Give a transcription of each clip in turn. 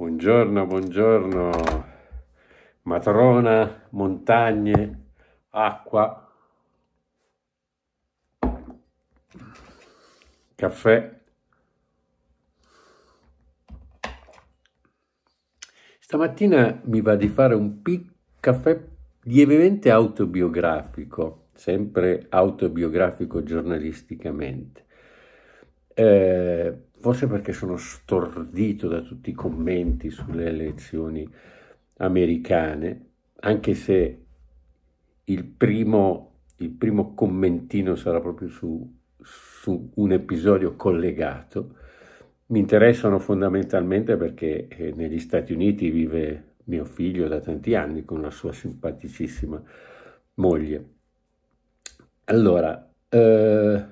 Buongiorno, buongiorno, matrona, montagne, acqua, caffè. Stamattina mi va di fare un pic caffè lievemente autobiografico, sempre autobiografico giornalisticamente. Eh, forse perché sono stordito da tutti i commenti sulle elezioni americane, anche se il primo, il primo commentino sarà proprio su, su, un episodio collegato, mi interessano fondamentalmente perché eh, negli Stati Uniti vive mio figlio da tanti anni con la sua simpaticissima moglie. Allora, eh,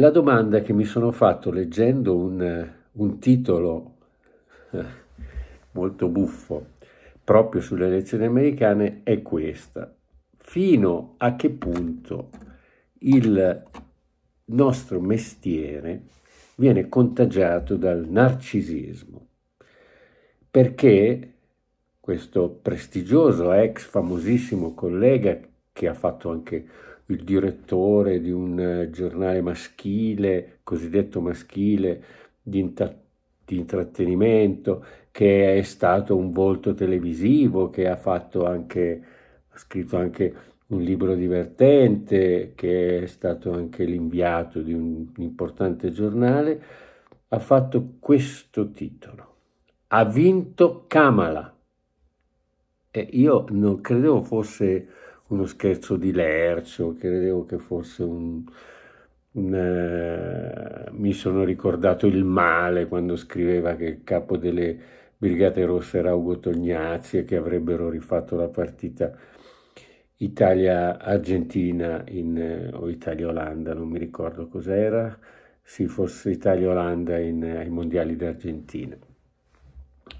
la domanda che mi sono fatto leggendo un, un titolo eh, molto buffo proprio sulle elezioni americane è questa. Fino a che punto il nostro mestiere viene contagiato dal narcisismo? Perché questo prestigioso ex famosissimo collega che ha fatto anche il direttore di un eh, giornale maschile, cosiddetto maschile, di, inta- di intrattenimento, che è stato un volto televisivo, che ha, anche, ha scritto anche un libro divertente, che è stato anche l'inviato di un importante giornale, ha fatto questo titolo. Ha vinto Kamala. E io non credevo fosse uno scherzo di Lercio, credevo che fosse un... un uh, mi sono ricordato il male quando scriveva che il capo delle Brigate Rosse era Ugo Tognazzi e che avrebbero rifatto la partita Italia-Argentina in, o Italia-Olanda, non mi ricordo cos'era, sì, forse Italia-Olanda ai mondiali d'Argentina.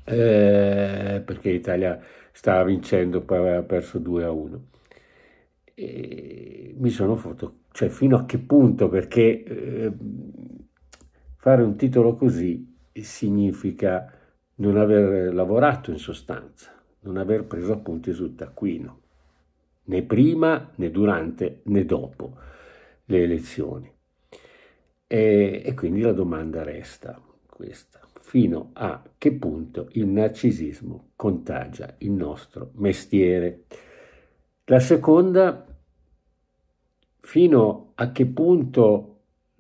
Eh, perché l'Italia stava vincendo, poi aveva perso 2 a 1 mi sono fatto, cioè fino a che punto, perché eh, fare un titolo così significa non aver lavorato in sostanza, non aver preso appunti sul taccuino, né prima, né durante, né dopo le elezioni. E, e quindi la domanda resta questa fino a che punto il narcisismo contagia il nostro mestiere. La seconda fino a che punto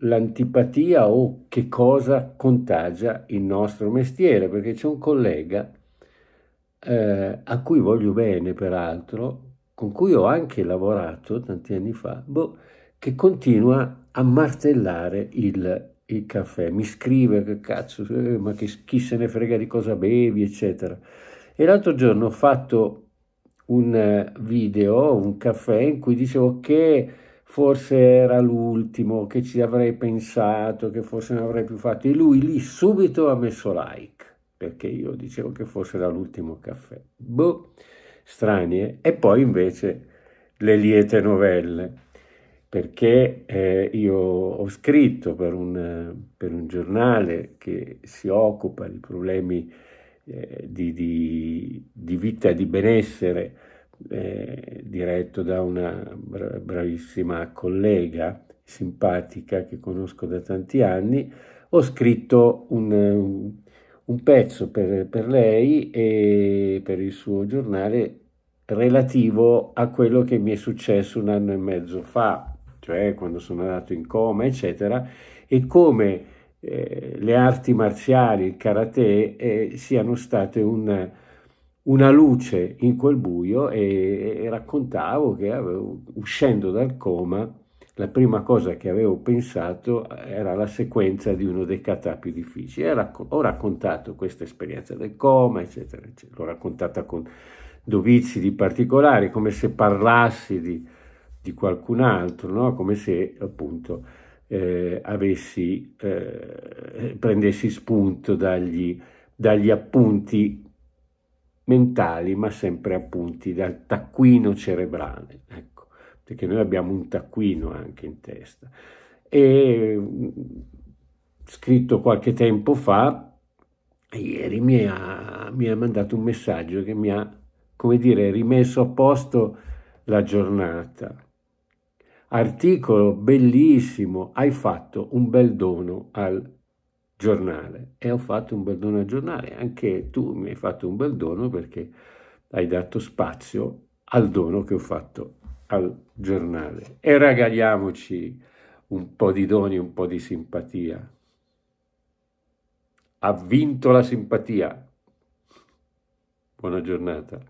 l'antipatia o che cosa contagia il nostro mestiere, perché c'è un collega eh, a cui voglio bene, peraltro, con cui ho anche lavorato tanti anni fa, boh, che continua a martellare il, il caffè, mi scrive che cazzo, eh, ma che, chi se ne frega di cosa bevi, eccetera. E l'altro giorno ho fatto un eh, video, un caffè in cui dicevo che forse era l'ultimo, che ci avrei pensato, che forse non avrei più fatto. E lui lì subito ha messo like, perché io dicevo che forse era l'ultimo caffè. Boh, strani, eh? E poi invece le liete novelle perché eh, io ho scritto per un, per un, giornale che si occupa di problemi eh, di, di, di, vita e di benessere eh, diretto da una bravissima collega simpatica che conosco da tanti anni, ho scritto un, un pezzo per, per lei e per il suo giornale relativo a quello che mi è successo un anno e mezzo fa, cioè quando sono andato in coma, eccetera, e come eh, le arti marziali, il karate, eh, siano state un, una luce in quel buio e, e raccontavo che avevo, uscendo dal coma la prima cosa che avevo pensato era la sequenza di uno dei kata più difficili. Racco- ho raccontato questa esperienza del coma, eccetera, eccetera. L'ho raccontata con dovizi di particolari, come se parlassi di, di qualcun altro, no? come se appunto eh, avessi, eh, prendessi spunto dagli, dagli appunti mentali, ma sempre appunti dal taccuino cerebrale, ecco, perché noi abbiamo un taccuino anche in testa. E scritto qualche tempo fa, ieri mi ha, mi ha mandato un messaggio che mi ha, come dire, rimesso a posto la giornata. Articolo bellissimo, hai fatto un bel dono al giornale e ho fatto un bel dono al giornale. Anche tu mi hai fatto un bel dono perché hai dato spazio al dono che ho fatto al giornale. E regaliamoci un po' di doni, un po' di simpatia. Ha vinto la simpatia. Buona giornata.